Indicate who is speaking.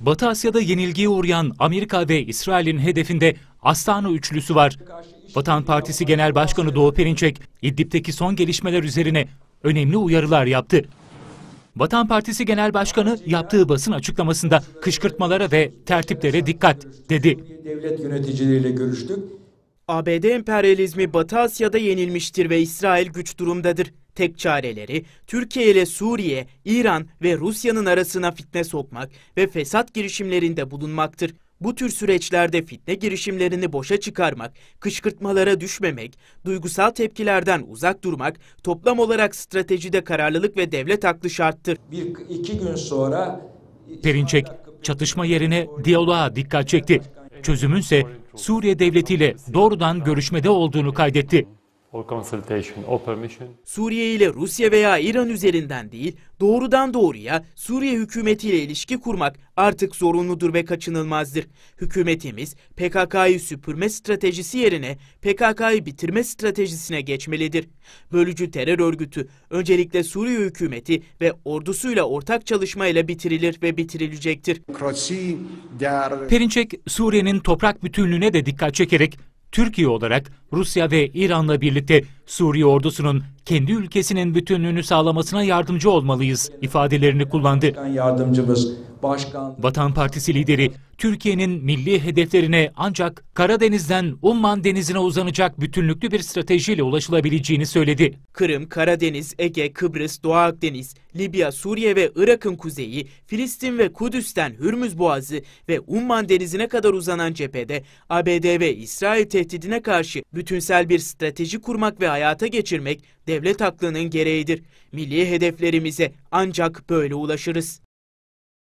Speaker 1: Batı Asya'da yenilgiye uğrayan Amerika ve İsrail'in hedefinde Astana üçlüsü var. Vatan Partisi Genel Başkanı Doğu Perinçek, İdlib'deki son gelişmeler üzerine önemli uyarılar yaptı. Vatan Partisi Genel Başkanı yaptığı basın açıklamasında kışkırtmalara ve tertiplere dikkat dedi.
Speaker 2: Devlet yöneticileriyle görüştük. ABD emperyalizmi Batı Asya'da yenilmiştir ve İsrail güç durumdadır. Tek çareleri Türkiye ile Suriye, İran ve Rusya'nın arasına fitne sokmak ve fesat girişimlerinde bulunmaktır. Bu tür süreçlerde fitne girişimlerini boşa çıkarmak, kışkırtmalara düşmemek, duygusal tepkilerden uzak durmak toplam olarak stratejide kararlılık ve devlet aklı şarttır. Bir iki gün sonra
Speaker 1: Perinçek çatışma yerine diyaloğa dikkat çekti. Çözümünse Suriye devletiyle doğrudan görüşmede olduğunu kaydetti.
Speaker 2: Suriye ile Rusya veya İran üzerinden değil, doğrudan doğruya Suriye hükümetiyle ilişki kurmak artık zorunludur ve kaçınılmazdır. Hükümetimiz PKK'yı süpürme stratejisi yerine PKK'yı bitirme stratejisine geçmelidir. Bölücü terör örgütü öncelikle Suriye hükümeti ve ordusuyla ortak çalışmayla bitirilir ve bitirilecektir.
Speaker 1: Perinçek Suriye'nin toprak bütünlüğüne de dikkat çekerek Türkiye olarak Rusya ve İran'la birlikte Suriye ordusunun kendi ülkesinin bütünlüğünü sağlamasına yardımcı olmalıyız ifadelerini kullandı. Başkan
Speaker 2: yardımcımız,
Speaker 1: başkan... Vatan Partisi lideri Türkiye'nin milli hedeflerine ancak Karadeniz'den Umman Denizi'ne uzanacak bütünlüklü bir
Speaker 2: stratejiyle ulaşılabileceğini söyledi. Kırım, Karadeniz, Ege, Kıbrıs, Doğu Akdeniz, Libya, Suriye ve Irak'ın kuzeyi, Filistin ve Kudüs'ten Hürmüz Boğazı ve Umman Denizi'ne kadar uzanan cephede ABD ve İsrail tehdidine karşı bütünsel bir strateji kurmak ve hayata geçirmek devlet aklının gereğidir. Milli hedeflerimize ancak böyle ulaşırız.